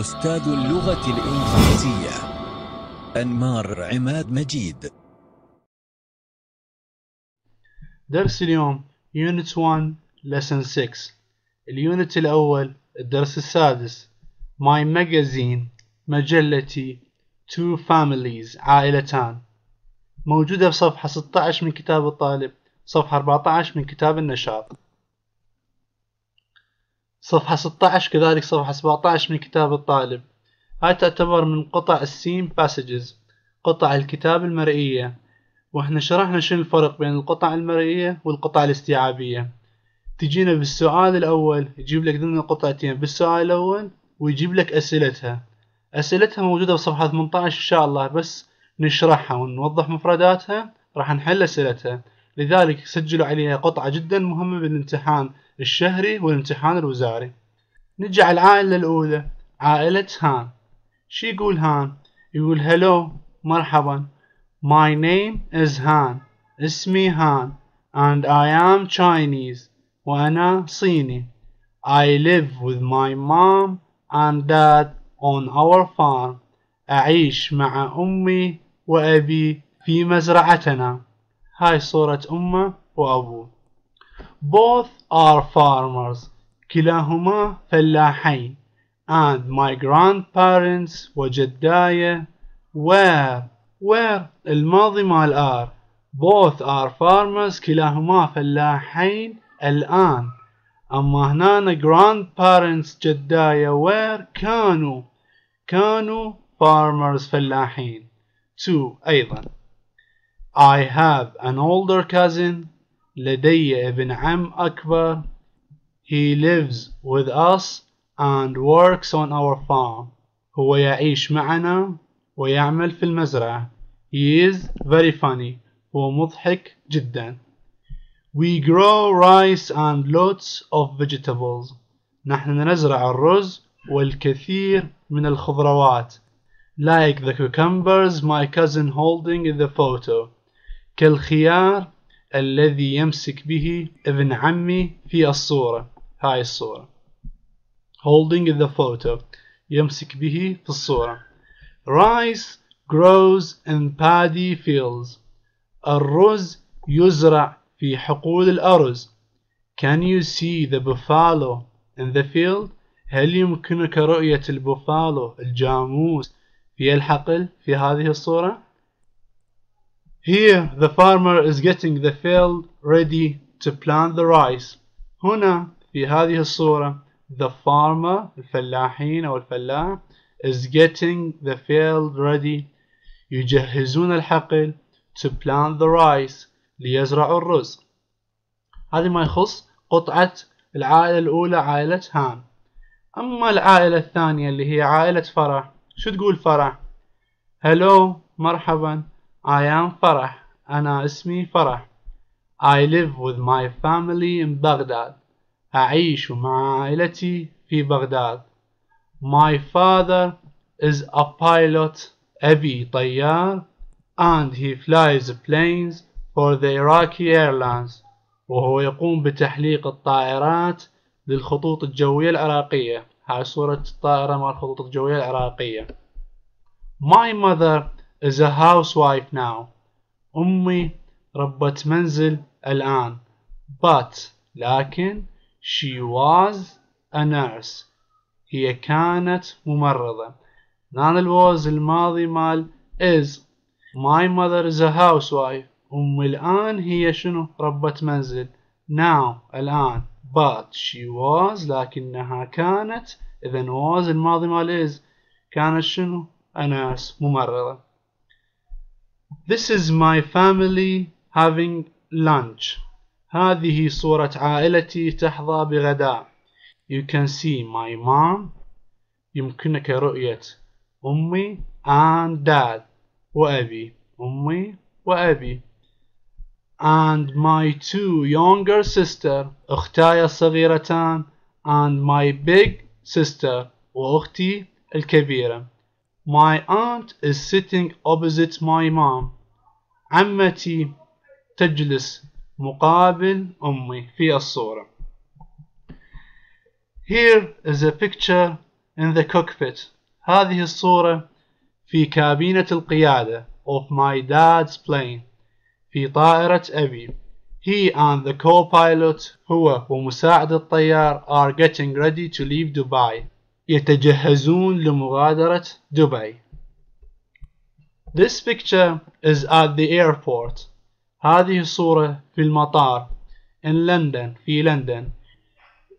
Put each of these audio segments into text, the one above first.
أستاذ اللغة الإنجليزية أنمار عماد مجيد درس اليوم Unit 1 Lesson 6 اليونت الأول الدرس السادس My Magazine مجلتي Two Families عائلتان موجودة في صفحة 16 من كتاب الطالب صفحة 14 من كتاب النشاط صفحة 16 كذلك صفحة 17 من كتاب الطالب هاي تعتبر من قطع السين باسجز قطع الكتاب المرئية واحنا شرحنا شنو الفرق بين القطع المرئية والقطع الاستيعابية تجينا بالسؤال الأول يجيب لك ضمن القطعتين بالسؤال الأول ويجيب لك أسئلتها أسئلتها موجودة بصفحة 18 إن شاء الله بس نشرحها ونوضح مفرداتها راح نحل أسئلتها لذلك سجلوا عليها قطعة جدا مهمة بالامتحان الشهري والامتحان الوزاري نجي على العائلة الأولى عائلة هان شي يقول هان يقول هلو مرحبا My name is Han اسمي هان and I am Chinese وأنا صيني I live with my mom and dad on our farm أعيش مع أمي وأبي في مزرعتنا هاي صورة أمه وأبوه Both are farmers. كلاهما فلاحين. And my grandparents وجداي were were الماضي مال are. Both are farmers. كلاهما فلاحين الآن. أما هنا grandparents جداي were كانوا كانوا farmers فلاحين. Two أيضا. I have an older cousin لدي ابن عم أكبر He lives with us and works on our farm هو يعيش معنا ويعمل في المزرعة He is very funny هو مضحك جدا We grow rice and lots of vegetables نحن نزرع الرز والكثير من الخضروات like the cucumbers my cousin holding in the photo كالخيار الذي يمسك به ابن عمي في الصورة هاي الصورة holding the photo يمسك به في الصورة rice grows in paddy fields الرز يزرع في حقول الأرز Can you see the buffalo in the field? هل يمكنك رؤية البوفالو الجاموس في الحقل في هذه الصورة؟ Here the farmer is getting the field ready to plant the rice. هنا في هذه الصورة the farmer الفلاحين أو الفلاح is getting the field ready يجهزون الحقل to plant the rice ليزرعوا الرز هذا ما يخص قطعة العائلة الأولى عائلة هان أما العائلة الثانية اللي هي عائلة فرح شو تقول فرح hello مرحبا I am فرح أنا اسمي فرح I live with my family in Baghdad أعيش مع عائلتي في بغداد My father is a pilot أبي طيار and he flies planes for the Iraqi Airlines وهو يقوم بتحليق الطائرات للخطوط الجوية العراقية هاي صورة الطائرة مع الخطوط الجوية العراقية My mother is a housewife now. أمي ربة منزل الآن. But لكن she was a nurse. هي كانت ممرضة. نعمل was الماضي مال is. My mother is a housewife. أمي الآن هي شنو ربة منزل. Now الآن. But she was لكنها كانت إذا was الماضي مال is. كانت شنو؟ a nurse ممرضة. This is my family having lunch. هذه صورة عائلتي تحظى بغداء. You can see my mom. يمكنك رؤية أمي and dad وأبي أمي وأبي and my two younger sister أختاي الصغيرتان and my big sister وأختي الكبيرة My aunt is sitting opposite my mom. عمتي تجلس مقابل أمي في الصورة. Here is a picture in the cockpit. هذه الصورة في كابينة القيادة of my dad's plane في طائرة أبي. He and the co-pilot هو ومساعد الطيار are getting ready to leave Dubai. يتجهزون لمغادرة دبي. This picture is at the airport. هذه الصورة في المطار in London في لندن.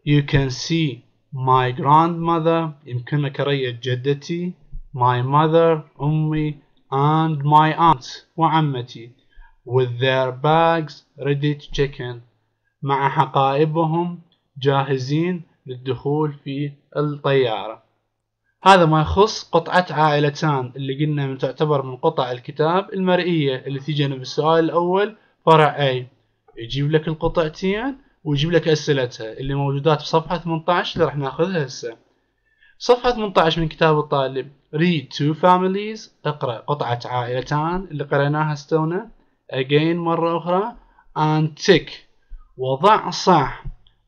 You can see my grandmother يمكنك رؤية جدتي my mother أمي and my aunt وعمتي with their bags ready to check in مع حقائبهم جاهزين للدخول في الطيارة هذا ما يخص قطعة عائلتان اللي قلنا من تعتبر من قطع الكتاب المرئية اللي تجينا بالسؤال الأول فرع A يجيب لك القطعتين ويجيب لك أسئلتها اللي موجودات في صفحة 18 اللي راح ناخذها هسه صفحة 18 من كتاب الطالب Read two families اقرأ قطعة عائلتان اللي قرأناها استونا again مرة أخرى and tick وضع صح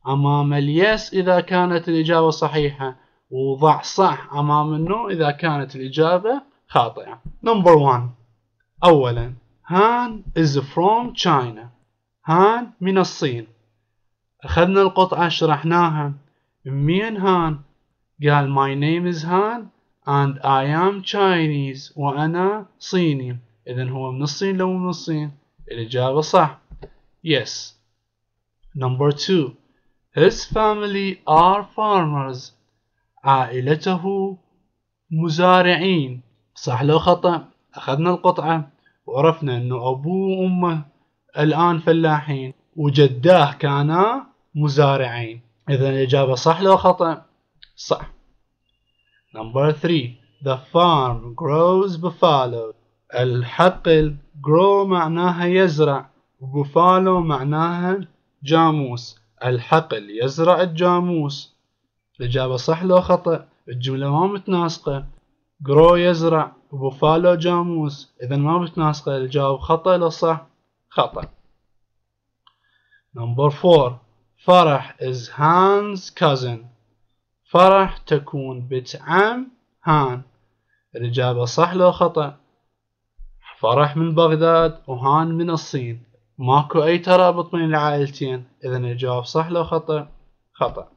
أمام اليس إذا كانت الإجابة صحيحة وضع صح أمام النو إذا كانت الإجابة خاطئة نمبر 1 أولا هان is from China هان من الصين أخذنا القطعة شرحناها مين هان قال my name is هان and I am Chinese وأنا صيني إذا هو من الصين لو من الصين الإجابة صح yes number two His family are farmers. عائلته مزارعين. صح لو خطأ؟ أخذنا القطعة وعرفنا أنه أبوه وأمه الآن فلاحين وجداه كانا مزارعين. إذا الإجابة صح لو خطأ؟ صح. Number 3 The farm grows buffalo. الحقل grow معناها يزرع Buffalo معناها جاموس الحقل يزرع الجاموس الإجابة صح لو خطأ الجملة ما متناسقة جرو يزرع بوفالو جاموس إذا ما متناسقة الجواب خطأ لو صح خطأ نمبر فور فرح is Hans cousin فرح تكون بنت عم هان الإجابة صح لو خطأ فرح من بغداد وهان من الصين ماكو أي ترابط بين العائلتين إذا الجواب صح لو خطأ خطأ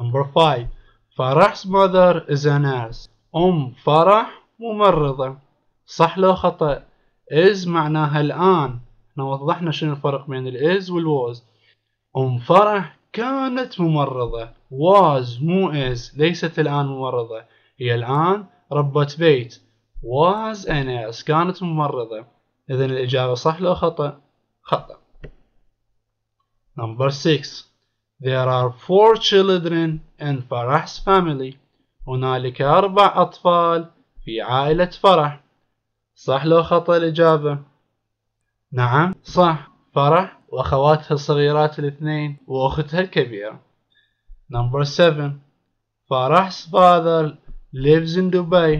نمبر 5 فرح's mother is a nurse أم فرح ممرضة صح لو خطأ is معناها الآن احنا وضحنا شنو الفرق بين الاز والوز أم فرح كانت ممرضة واز مو از ليست الآن ممرضة هي الآن ربة بيت was a nurse كانت ممرضة إذا الإجابة صح لو خطأ؟ خطأ Number 6 There are four children in Farah's family هنالك أربع أطفال في عائلة فرح صح لو خطأ الإجابة؟ نعم صح فرح وأخواتها الصغيرات الاثنين وأختها الكبيرة Number 7 فرح's father lives in Dubai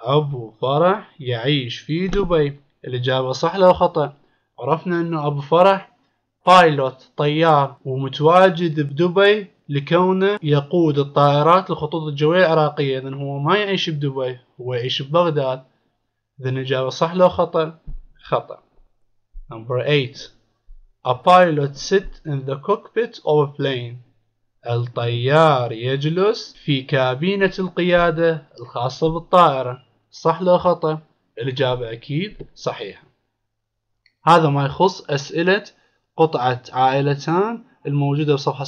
أبو فرح يعيش في دبي الإجابة صح لو خطأ عرفنا أنه أبو فرح بايلوت طيار ومتواجد بدبي لكونه يقود الطائرات للخطوط الجوية العراقية إذن هو ما يعيش بدبي هو يعيش ببغداد إذن الإجابة صح لو خطأ خطأ Number 8 A pilot sit in the cockpit of a plane الطيار يجلس في كابينة القيادة الخاصة بالطائرة صح لو خطأ الإجابة أكيد صحيحة هذا ما يخص أسئلة قطعة عائلتان الموجودة بصفحة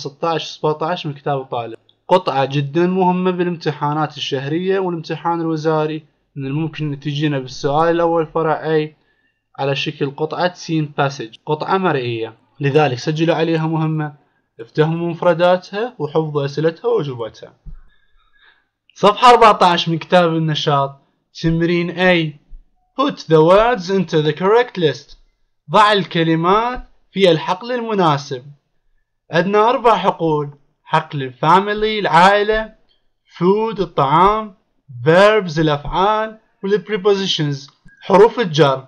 16-17 من كتاب الطالب قطعة جدا مهمة بالامتحانات الشهرية والامتحان الوزاري من الممكن أن تجينا بالسؤال الأول فرع A على شكل قطعة سين باسج قطعة مرئية لذلك سجلوا عليها مهمة افتهموا مفرداتها وحفظوا أسئلتها وأجوبتها صفحة 14 من كتاب النشاط تمرين A Put the words into the correct list. ضع الكلمات في الحقل المناسب. عندنا أربع حقول حقل family العائلة food الطعام verbs الأفعال والprepositions حروف الجر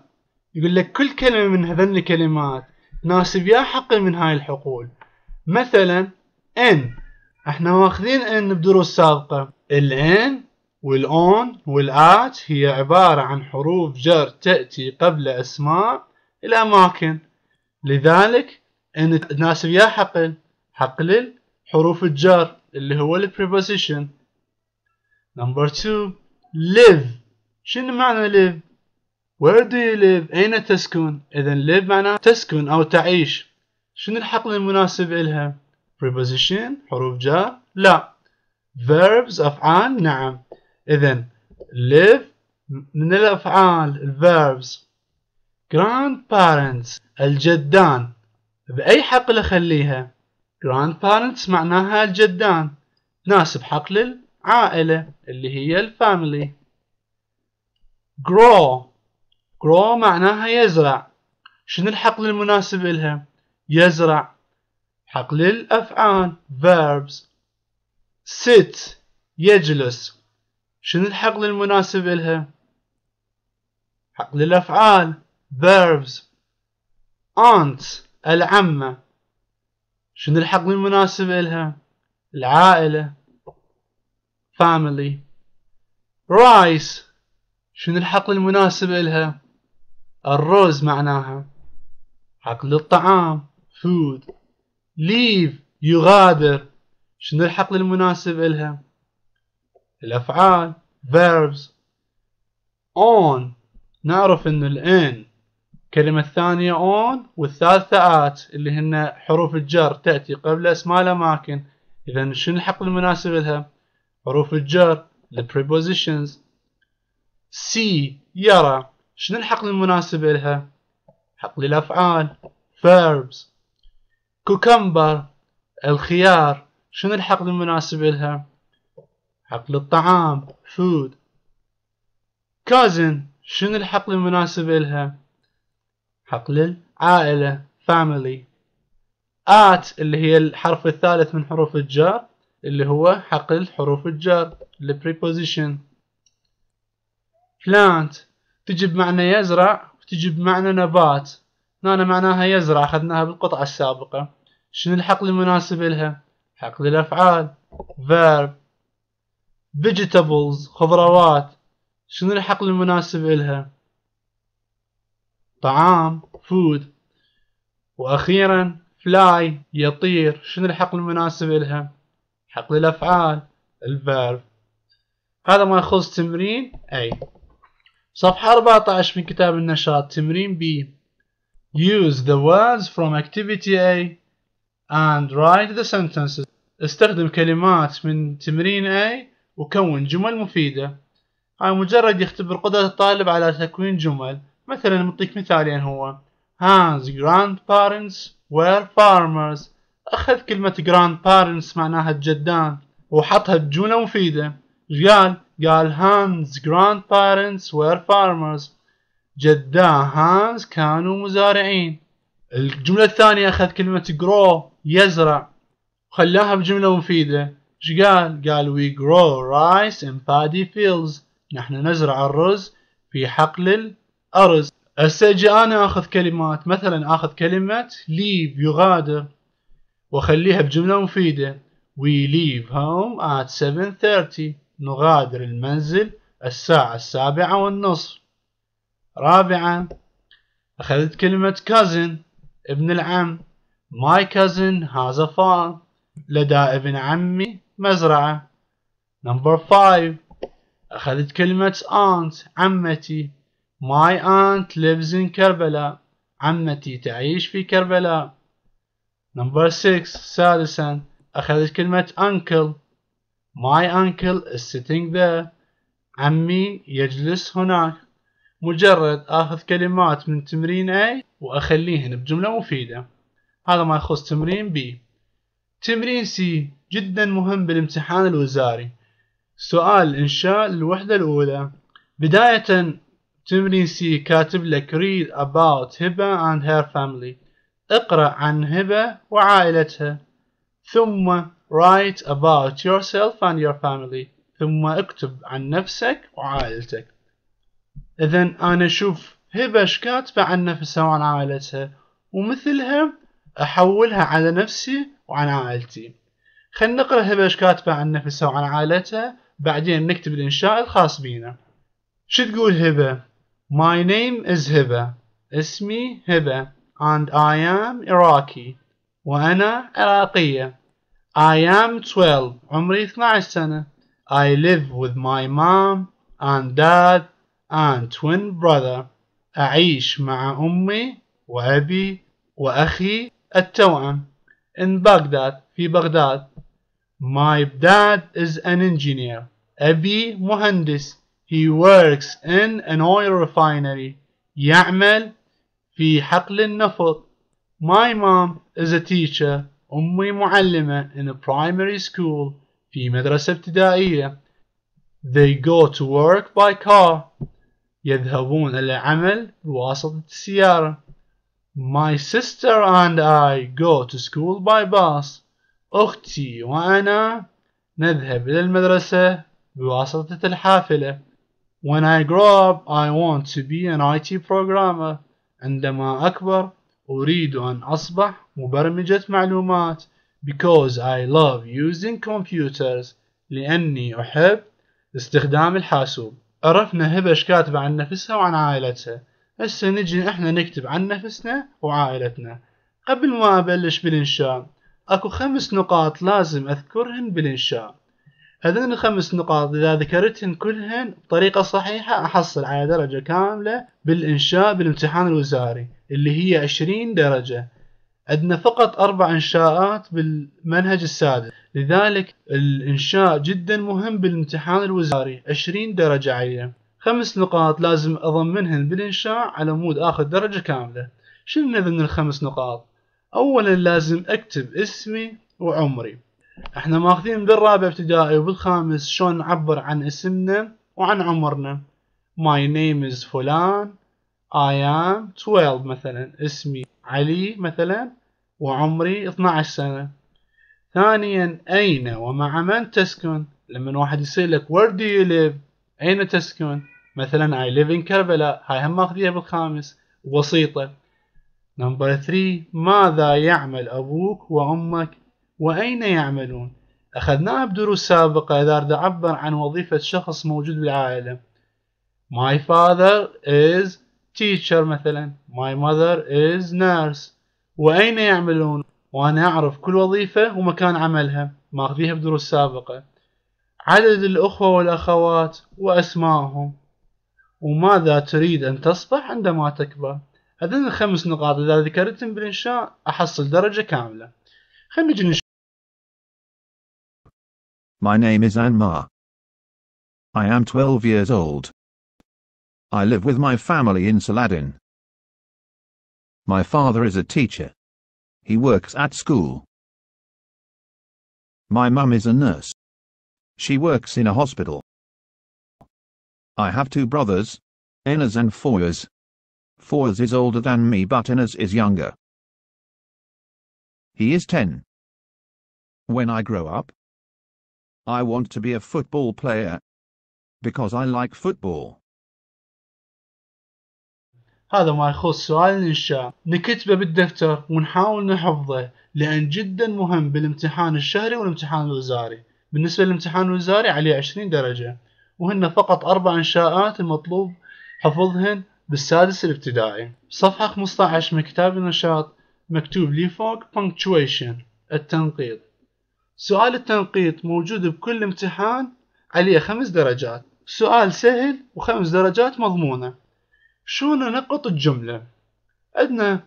يقول لك كل كلمة من هذين الكلمات تناسب يا حقل من هاي الحقول مثلا ان احنا ماخذين ان بدروس سابقة الان والأون والآت هي عبارة عن حروف جر تأتي قبل أسماء الأماكن لذلك تناسب يا حقل حقل حروف الجر اللي هو البريبوزيشن نمبر 2 live شنو معنى live where do you live اين تسكن اذا live معناه تسكن او تعيش شنو الحقل المناسب إلها preposition حروف جر لا verbs أفعال نعم إذا live من الأفعال الverbs grandparents الجدان بأي حقل أخليها grandparents معناها الجدان تناسب حقل العائلة اللي هي الفاميلي grow grow معناها يزرع شنو الحقل المناسب إلها يزرع حقل الأفعال verbs sit يجلس شنو الحقل المناسب إلها؟ حقل الأفعال verbs aunt العمة شنو الحقل المناسب إلها؟ العائلة family rice شنو الحقل المناسب إلها؟ الرز معناها حقل الطعام food leave يغادر شنو الحقل المناسب إلها؟ الأفعال verbs on نعرف إنه الان الكلمة الثانية on والثالثة at اللي هن حروف الجر تأتي قبل اسماء الأماكن إذا شنو الحق المناسب لها؟ حروف الجر the prepositions see يرى شنو الحقل المناسب لها؟ حقل الأفعال verbs كوكمبر الخيار شنو الحقل المناسب لها؟ حقل الطعام food cousin شنو الحقل المناسب إلها حقل العائلة family at اللي هي الحرف الثالث من حروف الجر اللي هو حقل حروف الجر ال preposition plant تجي بمعنى يزرع وتجي بمعنى نبات هنا معناها يزرع أخذناها بالقطعة السابقة شنو الحقل المناسب لها حقل الأفعال verb فيجيتابلز خضروات شنو الحقل المناسب إلها طعام فود وأخيرا فلاي يطير شنو الحقل المناسب إلها حقل الأفعال الفيرب هذا ما يخص تمرين أي صفحة 14 من كتاب النشاط تمرين بي Use the words from activity A and write the sentences استخدم كلمات من تمرين A وكون جمل مفيدة هاي مجرد يختبر قدرة الطالب على تكوين جمل مثلا نعطيك مثال يعني هو جراند grandparents وير فارمرز أخذ كلمة جراند grandparents معناها الجدان وحطها بجملة مفيدة قال قال هانز جراند grandparents وير فارمرز جداه هانز كانوا مزارعين الجملة الثانية أخذ كلمة grow يزرع خلاها بجملة مفيدة ايش قال؟ قال we grow rice in paddy fields نحن نزرع الرز في حقل الأرز هسه اجي انا اخذ كلمات مثلا اخذ كلمة leave يغادر واخليها بجملة مفيدة we leave home at 7:30 نغادر المنزل الساعة السابعة والنصف رابعا أخذت كلمة cousin ابن العم my cousin has a farm لدى ابن عمي مزرعة نمبر 5 أخذت كلمة aunt عمتي My aunt lives in كربلاء عمتي تعيش في كربلاء نمبر 6 سادسا أخذت كلمة uncle My uncle is sitting there عمي يجلس هناك مجرد آخذ كلمات من تمرين A وأخليهن بجملة مفيدة هذا ما يخص تمرين B تمرين C جدا مهم بالامتحان الوزاري سؤال إنشاء الوحدة الأولى بداية تمرين سي كاتب لك read about هبة and her family اقرأ عن هبة وعائلتها ثم write about yourself and your family ثم اكتب عن نفسك وعائلتك إذا أنا أشوف هبة كاتبة عن نفسها وعن عائلتها ومثلها أحولها على نفسي وعن عائلتي خلينا نقرأ باش كاتبة عن نفسها وعن عائلتها بعدين نكتب الإنشاء الخاص بينا شو تقول هبة My name is هبة اسمي هبة and I am Iraqi وأنا عراقية I am 12 عمري 12 سنة I live with my mom and dad and twin brother أعيش مع أمي وأبي وأخي التوأم in Baghdad في بغداد My dad is an engineer, أبي مهندس. He works in an oil refinery. يعمل في حقل النفط. My mom is a teacher. أمي معلمة in a primary school في مدرسة ابتدائية. They go to work by car. يذهبون إلى العمل بواسطة السيارة. My sister and I go to school by bus. أختي وأنا نذهب إلى المدرسة بواسطة الحافلة. When I grow up I want to be an IT programmer. عندما أكبر أريد أن أصبح مبرمجة معلومات because I love using computers لأني أحب استخدام الحاسوب عرفنا هبة ايش كاتبة عن نفسها وعن عائلتها هسه نجي احنا نكتب عن نفسنا وعائلتنا قبل ما أبلش بالإنشاء أكو خمس نقاط لازم أذكرهن بالإنشاء هذين الخمس نقاط إذا ذكرتهن كلهن بطريقة صحيحة أحصل على درجة كاملة بالإنشاء بالامتحان الوزاري اللي هي عشرين درجة عندنا فقط أربع إنشاءات بالمنهج السادس لذلك الإنشاء جدا مهم بالامتحان الوزاري عشرين درجة عليه خمس نقاط لازم أضمنهن بالإنشاء على مود آخذ درجة كاملة شنو هذين الخمس نقاط اولا لازم اكتب اسمي وعمري احنا ماخذين بالرابع ابتدائي وبالخامس شلون نعبر عن اسمنا وعن عمرنا my name is فلان I am 12 مثلا اسمي علي مثلا وعمري 12 سنة ثانيا أين ومع من تسكن لما واحد يصير لك where do you live أين تسكن مثلا I live in كربلاء هاي هم ماخذيها بالخامس وسيطة نمبر 3 ماذا يعمل أبوك وأمك وأين يعملون أخذناها بدروس سابقة إذا أرد أعبر عن وظيفة شخص موجود بالعائلة My father is teacher مثلا My mother is nurse وأين يعملون وأنا أعرف كل وظيفة ومكان عملها ماخذيها بدروس سابقة عدد الأخوة والأخوات وأسمائهم وماذا تريد أن تصبح عندما تكبر هذين الخمس نقاط إذا ذكرتهم بالإنشاء أحصل درجة كاملة خلينا نجي نشوف My name is Anmar. I am 12 years old. I live with my family in Saladin. My father is a teacher. He works at school. My mum is a nurse. She works in a hospital. I have two brothers, Enas and Foyers. Fours is older than me but Inas is younger. He is 10. When I grow up, I want to be a football player. Because I like football. هذا ما يخص سؤال الإنشاء نكتبه بالدفتر ونحاول نحفظه لأن جدا مهم بالامتحان الشهري والامتحان الوزاري بالنسبة للامتحان الوزاري عليه 20 درجة وهن فقط أربع إنشاءات المطلوب حفظهن بالسادس الابتدائي صفحة 15 من كتاب النشاط مكتوب لي فوق punctuation التنقيط سؤال التنقيط موجود بكل امتحان عليه خمس درجات سؤال سهل وخمس درجات مضمونة شلون ننقط الجملة عندنا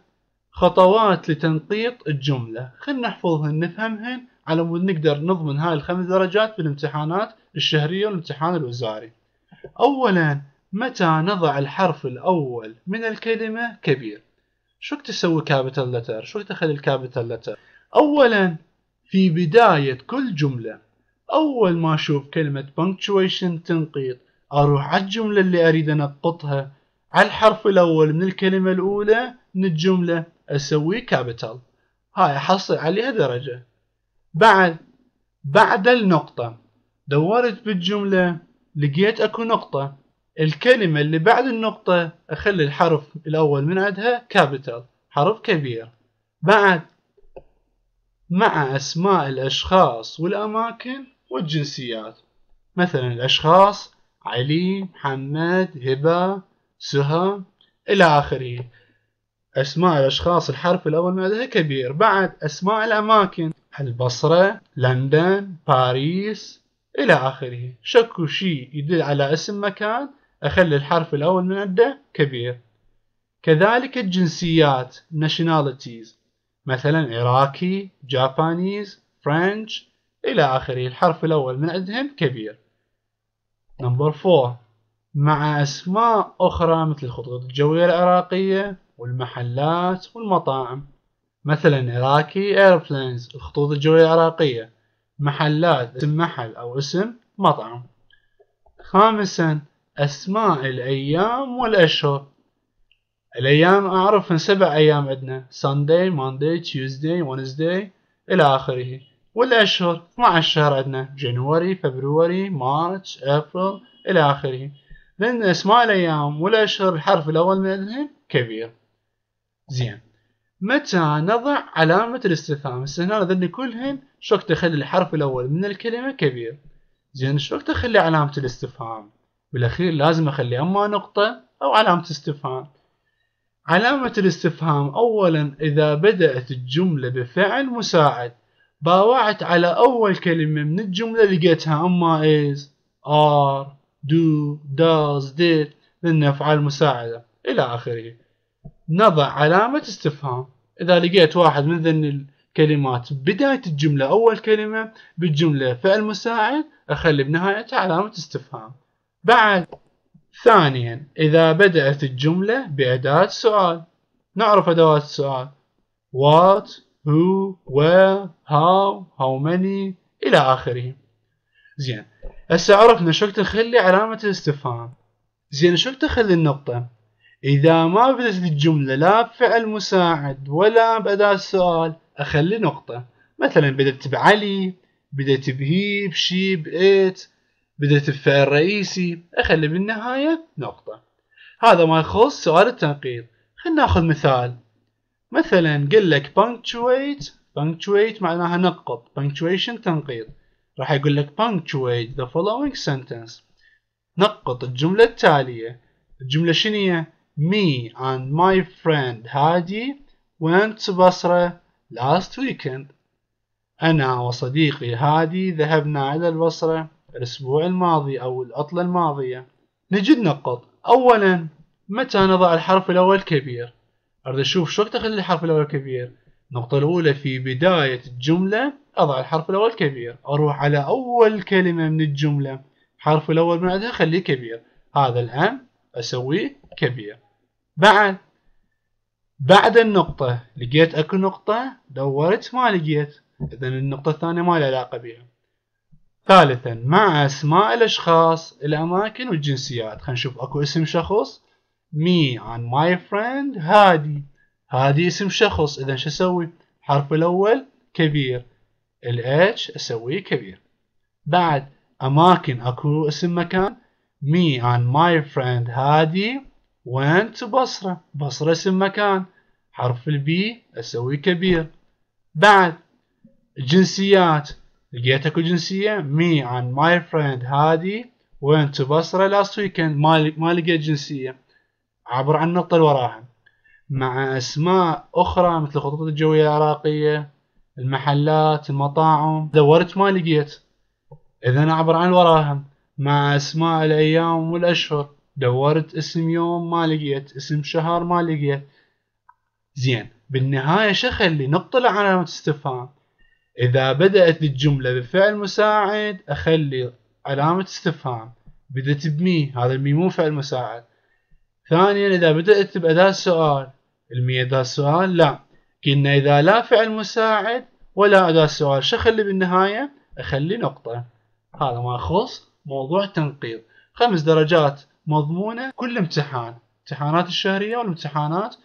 خطوات لتنقيط الجملة خلنا نحفظهن نفهمهن على مود نقدر نضمن هاي الخمس درجات بالامتحانات الشهرية والامتحان الوزاري أولا متى نضع الحرف الأول من الكلمة كبير شو تسوي كابيتال لتر شو تخلي الكابيتال لتر أولا في بداية كل جملة أول ما أشوف كلمة punctuation تنقيط أروح على الجملة اللي أريد أنقطها على الحرف الأول من الكلمة الأولى من الجملة أسوي كابيتال هاي أحصل عليها درجة بعد بعد النقطة دورت بالجملة لقيت أكو نقطة الكلمة اللي بعد النقطة أخلي الحرف الأول من عندها كابيتال حرف كبير بعد مع أسماء الأشخاص والأماكن والجنسيات مثلا الأشخاص علي محمد هبة سهى إلى آخره أسماء الأشخاص الحرف الأول من عندها كبير بعد أسماء الأماكن البصرة لندن باريس إلى آخره شكو شيء يدل على اسم مكان أخلي الحرف الأول من عنده كبير كذلك الجنسيات nationalities مثلا عراقي جابانيز فرنش إلى آخره الحرف الأول من عندهم كبير نمبر 4 مع أسماء أخرى مثل الخطوط الجوية العراقية والمحلات والمطاعم مثلا عراقي ايربلينز الخطوط الجوية العراقية محلات اسم محل أو اسم مطعم خامسا أسماء الأيام والأشهر الأيام أعرف من سبع أيام عندنا Sunday, Monday, Tuesday, Wednesday إلى آخره والأشهر 12 شهر عندنا January, February, March, April إلى آخره لأن أسماء الأيام والأشهر الحرف الأول منهم كبير زين متى نضع علامة الاستفهام هسه هذن كلهن شو تخلي الحرف الأول من الكلمة كبير زين شو تخلي علامة الاستفهام بالاخير لازم اخلي اما نقطة او علامة استفهام علامة الاستفهام اولا اذا بدأت الجملة بفعل مساعد باوعت على اول كلمة من الجملة لقيتها اما is are do does did من أفعال مساعدة الى اخره نضع علامة استفهام اذا لقيت واحد من ذن الكلمات بداية الجملة اول كلمة بالجملة فعل مساعد اخلي بنهايتها علامة استفهام بعد ثانيا إذا بدأت الجملة بأداة سؤال نعرف أدوات السؤال what, who, where, how, how many إلى آخره زين هسه عرفنا شو تخلي علامة الاستفهام زين شو تخلي النقطة إذا ما بدأت الجملة لا بفعل مساعد ولا بأداة سؤال أخلي نقطة مثلا بدأت بعلي بدأت بهي بشي بإيت بدأت الفعل الرئيسي أخلي بالنهاية نقطة هذا ما يخص سؤال التنقيط خلنا ناخذ مثال مثلا قل لك punctuate punctuate معناها نقط punctuation تنقيط راح يقول لك punctuate the following sentence نقط الجملة التالية الجملة شنية me and my friend هادي went to بصرة last weekend أنا وصديقي هادي ذهبنا إلى البصرة الأسبوع الماضي أو العطلة الماضية نجد نقط أولا متى نضع الحرف الأول كبير أريد أشوف شو وقت أخلي الحرف الأول كبير النقطة الأولى في بداية الجملة أضع الحرف الأول كبير أروح على أول كلمة من الجملة الحرف الأول بعدها أخليه كبير هذا الآن أسويه كبير بعد بعد النقطة لقيت أكو نقطة دورت ما لقيت إذا النقطة الثانية ما لها علاقة بها ثالثا مع أسماء الأشخاص الأماكن والجنسيات خلينا نشوف أكو اسم شخص مي عن ماي فريند هادي هادي اسم شخص إذا شو أسوي الحرف الأول كبير الاتش أسويه كبير بعد أماكن أكو اسم مكان مي عن ماي فريند هادي went بصرة بصرة اسم مكان حرف البي أسويه كبير بعد جنسيات لقيتك جنسية مي عن ماي فريند هادي وين تو بصرة لاست ويكند ما لقيت جنسية عبر عن النقطة اللي وراها مع أسماء أخرى مثل الخطوط الجوية العراقية المحلات المطاعم دورت ما لقيت إذا عبر عن وراها مع أسماء الأيام والأشهر دورت اسم يوم ما لقيت اسم شهر ما لقيت زين بالنهاية شخلي نقطة علامة استفهام إذا بدأت الجملة بفعل مساعد أخلي علامة استفهام بدأت بمي هذا المي مو فعل مساعد ثانيا إذا بدأت بأداة سؤال المي أداة سؤال لا قلنا إذا لا فعل مساعد ولا أداة سؤال شو أخلي بالنهاية أخلي نقطة هذا ما يخص موضوع التنقيط خمس درجات مضمونة كل امتحان امتحانات الشهرية والامتحانات